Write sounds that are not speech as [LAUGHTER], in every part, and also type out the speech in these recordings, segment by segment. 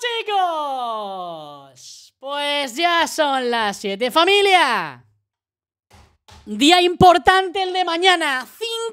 chicos. Pues ya son las 7. Familia. Día importante el de mañana.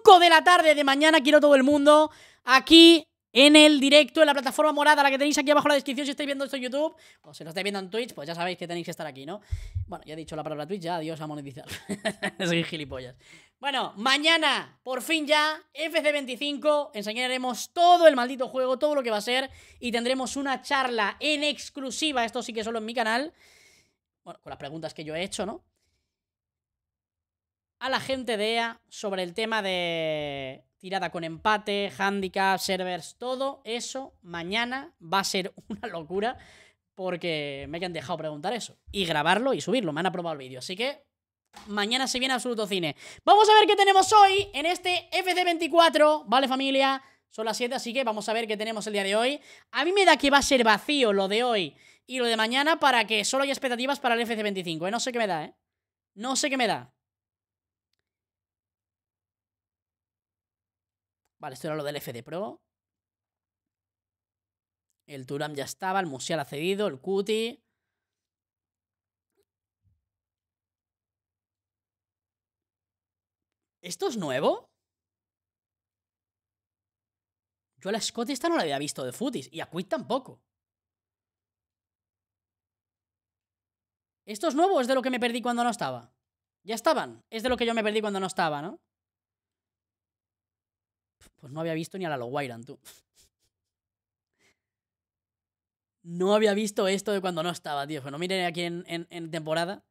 5 de la tarde de mañana. Quiero todo el mundo aquí en el directo, en la plataforma morada, la que tenéis aquí abajo en la descripción si estáis viendo esto en YouTube, o pues si lo estáis viendo en Twitch, pues ya sabéis que tenéis que estar aquí, ¿no? Bueno, ya he dicho la palabra Twitch, ya adiós a monetizar. [LAUGHS] Soy gilipollas. Bueno, mañana, por fin ya, FC25, enseñaremos todo el maldito juego, todo lo que va a ser, y tendremos una charla en exclusiva, esto sí que solo en mi canal, bueno, con las preguntas que yo he hecho, ¿no? A la gente de EA sobre el tema de tirada con empate, handicap, servers, todo eso mañana va a ser [LAUGHS] una locura porque me han dejado preguntar eso y grabarlo y subirlo, me han aprobado el vídeo, así que mañana se viene Absoluto Cine. Vamos a ver qué tenemos hoy en este FC24, ¿vale familia? Son las 7, así que vamos a ver qué tenemos el día de hoy. A mí me da que va a ser vacío lo de hoy y lo de mañana para que solo haya expectativas para el FC25, ¿eh? No sé qué me da, ¿eh? No sé qué me da. Vale, esto era lo del FD Pro. El Turam ya estaba, el Musial ha cedido, el Cuti. ¿Esto es nuevo? Yo a la Scott esta no la había visto de futis. Y a Quid tampoco. ¿Esto es nuevo o es de lo que me perdí cuando no estaba? Ya estaban. Es de lo que yo me perdí cuando no estaba, ¿no? Pues no había visto ni a la Lowairan, tú. No había visto esto de cuando no estaba, tío. Bueno, miren aquí en, en, temporada.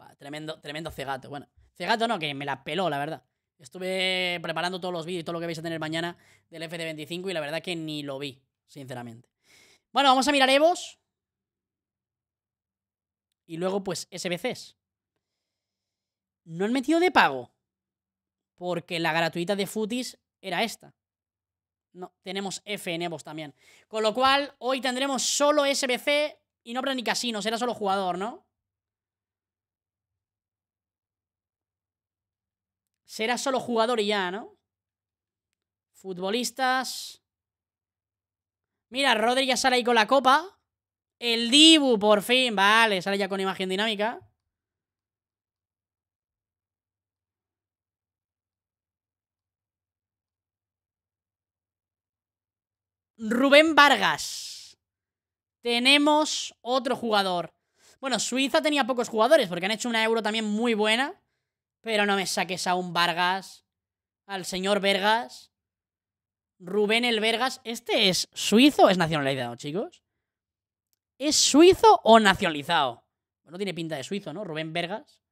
Va, tremendo, tremendo cegato. Bueno, cegato no, que me la peló, la verdad. Estuve preparando todos los vídeos y todo lo que vais a tener mañana del de 25 y la verdad que ni lo vi, sinceramente. Bueno, vamos a mirar Evos. Y luego, pues, SBCs. No han metido de pago. Porque la gratuita de Futis era esta. No, tenemos F en Evos también. Con lo cual, hoy tendremos solo SBC y no habrá ni casino, será solo jugador, ¿no? Será solo jugador y ya, ¿no? Futbolistas. Mira, Rodri ya sale ahí con la copa. El Dibu, por fin. Vale, sale ya con imagen dinámica. Rubén Vargas. Tenemos otro jugador. Bueno, Suiza tenía pocos jugadores porque han hecho una euro también muy buena. Pero no me saques a un Vargas. Al señor Vergas. Rubén el Vergas. ¿Este es suizo o es nacionalizado, chicos? ¿Es suizo o nacionalizado? No tiene pinta de suizo, ¿no? Rubén Vergas.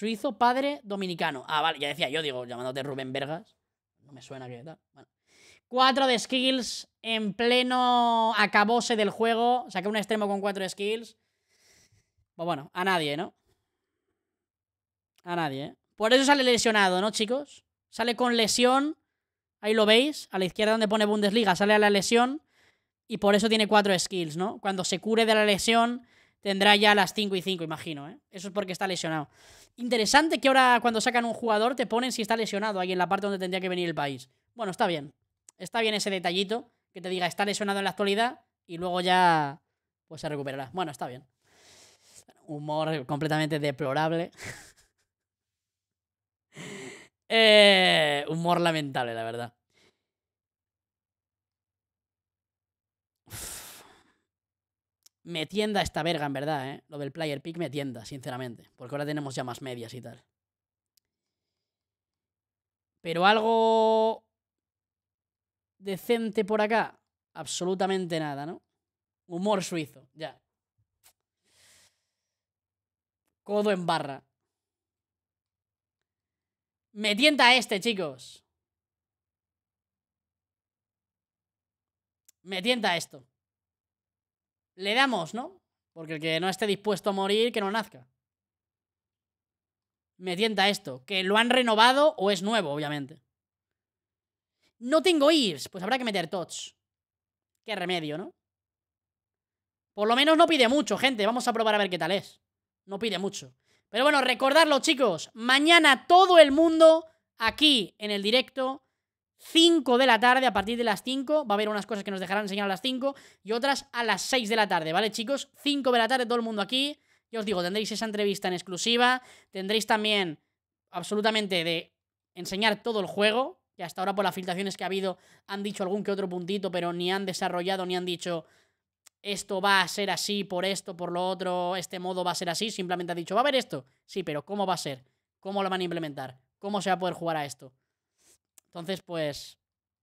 Suizo, padre, dominicano. Ah, vale, ya decía yo, digo, llamándote Rubén Vergas. No me suena que tal. Bueno. Cuatro de skills en pleno acabose del juego. Saqué un extremo con cuatro skills. Pues bueno, a nadie, ¿no? A nadie, ¿eh? Por eso sale lesionado, ¿no, chicos? Sale con lesión. Ahí lo veis. A la izquierda donde pone Bundesliga sale a la lesión. Y por eso tiene cuatro skills, ¿no? Cuando se cure de la lesión tendrá ya las 5 y 5, imagino. ¿eh? Eso es porque está lesionado. Interesante que ahora cuando sacan un jugador te ponen si está lesionado ahí en la parte donde tendría que venir el país. Bueno, está bien. Está bien ese detallito que te diga está lesionado en la actualidad y luego ya pues se recuperará. Bueno, está bien. Humor completamente deplorable. [LAUGHS] Eh, humor lamentable, la verdad. me tienda esta verga, en verdad, ¿eh? Lo del player pick me tienda, sinceramente. Porque ahora tenemos ya más medias y tal. Pero algo decente por acá, absolutamente nada, ¿no? Humor suizo, ya. Codo en barra. Me tienta este, chicos. Me tienda esto. Le damos, ¿no? Porque el que no esté dispuesto a morir, que no nazca. Me tienta esto. Que lo han renovado o es nuevo, obviamente. No tengo IRS. Pues habrá que meter TOTS. Qué remedio, ¿no? Por lo menos no pide mucho, gente. Vamos a probar a ver qué tal es. No pide mucho. Pero bueno, recordadlo, chicos. Mañana todo el mundo aquí en el directo 5 de la tarde, a partir de las 5, va a haber unas cosas que nos dejarán enseñar a las 5 y otras a las 6 de la tarde, ¿vale, chicos? 5 de la tarde, todo el mundo aquí. Ya os digo, tendréis esa entrevista en exclusiva, tendréis también absolutamente de enseñar todo el juego, que hasta ahora por las filtraciones que ha habido han dicho algún que otro puntito, pero ni han desarrollado ni han dicho esto va a ser así por esto, por lo otro, este modo va a ser así, simplemente ha dicho, va a haber esto. Sí, pero ¿cómo va a ser? ¿Cómo lo van a implementar? ¿Cómo se va a poder jugar a esto? Entonces, pues,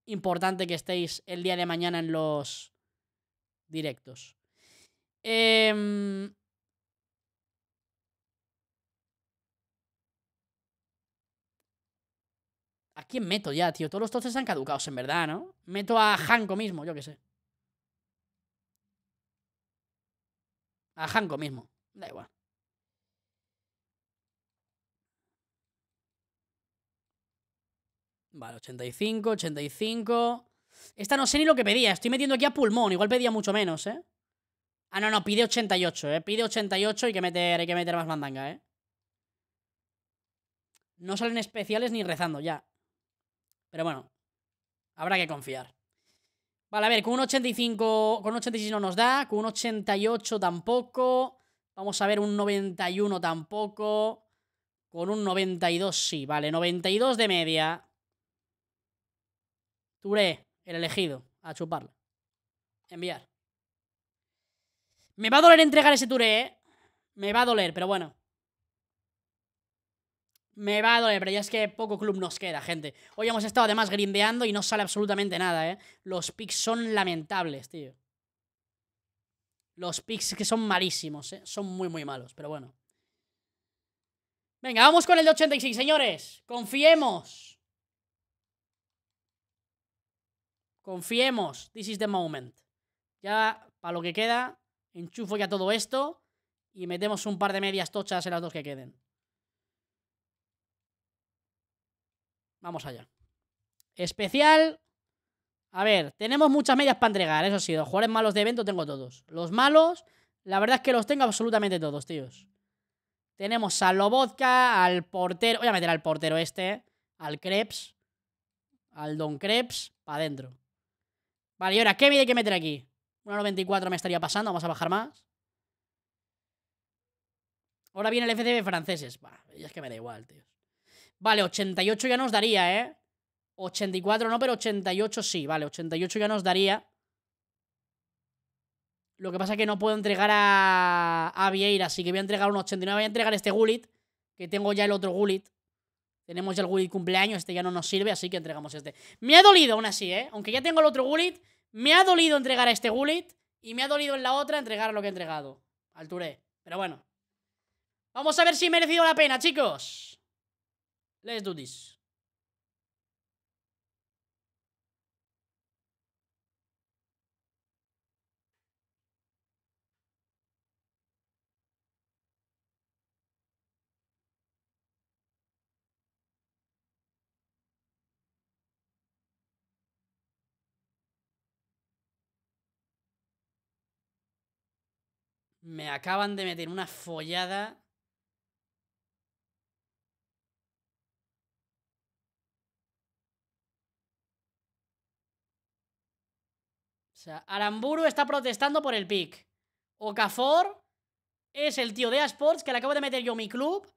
importante que estéis el día de mañana en los directos. Em, ¿A quién meto ya, tío? Todos los toces han caducados, en verdad, ¿no? Meto a Hanko mismo, yo qué sé. A Hanko mismo. Da igual. Vale, 85, 85. Esta no sé ni lo que pedía. Estoy metiendo aquí a pulmón. Igual pedía mucho menos, ¿eh? Ah, no, no, pide 88, ¿eh? Pide 88 y hay que meter, hay que meter más mandanga, ¿eh? No salen especiales ni rezando, ya. Pero bueno, habrá que confiar. Vale, a ver, con un 85, con un 86 no nos da, con un 88 tampoco. Vamos a ver, un 91 tampoco. Con un 92 sí, vale, 92 de media. Touré, el elegido, a chuparla. Enviar. Me va a doler entregar ese Touré, ¿eh? Me va a doler, pero bueno. Me va a doler, pero ya es que poco club nos queda, gente. Hoy hemos estado además grindeando y no sale absolutamente nada, ¿eh? Los picks son lamentables, tío. Los picks que son malísimos, ¿eh? Son muy, muy malos, pero bueno. Venga, vamos con el de 86, señores. Confiemos. Confiemos, this is the moment. Ya, para lo que queda, enchufo ya todo esto y metemos un par de medias tochas en las dos que queden. Vamos allá. Especial. A ver, tenemos muchas medias para entregar, eso sí. Los jugadores malos de evento tengo todos. Los malos, la verdad es que los tengo absolutamente todos, tíos. Tenemos a Lobotka, al portero... Voy a meter al portero este, al Krebs, al Don Krebs, para adentro. Vale, y ahora, ¿qué me hay que meter aquí? 1.94 me estaría pasando, vamos a bajar más. Ahora viene el FCB franceses. Bah, es que me da igual, tío. Vale, 88 ya nos daría, ¿eh? 84 no, pero 88 sí. Vale, 88 ya nos daría. Lo que pasa es que no puedo entregar a, a Vieira, así que voy a entregar un 89. Voy a entregar este Gullit, que tengo ya el otro Gullit. Tenemos el Gulit cumpleaños, este ya no nos sirve, así que entregamos este. Me ha dolido aún así, ¿eh? Aunque ya tengo el otro Gulit, me ha dolido entregar a este Gulit y me ha dolido en la otra entregar lo que he entregado. Al Touré. Pero bueno. Vamos a ver si merecido la pena, chicos. Let's do this. Me acaban de meter una follada. O sea, Aramburu está protestando por el pick. Okafor es el tío de Asports que le acabo de meter yo mi club.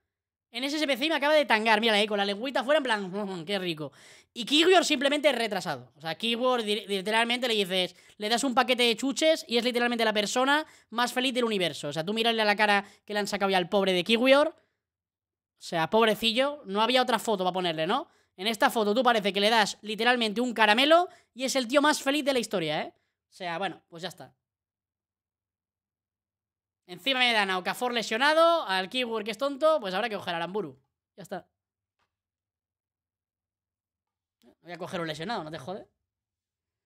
En ese spc me acaba de tangar, mira, ahí eh, con la lengüita fuera en plan, [LAUGHS] qué rico. Y Keyword simplemente es retrasado. O sea, Keyword literalmente le dices, le das un paquete de chuches y es literalmente la persona más feliz del universo. O sea, tú mírale a la cara que le han sacado ya al pobre de Keyword. O sea, pobrecillo, no había otra foto para ponerle, ¿no? En esta foto tú parece que le das literalmente un caramelo y es el tío más feliz de la historia, ¿eh? O sea, bueno, pues ya está. Encima me dan a Okafor lesionado, al keyword que es tonto, pues habrá que coger a Aramburu. Ya está. Voy a coger un lesionado, no te jodes.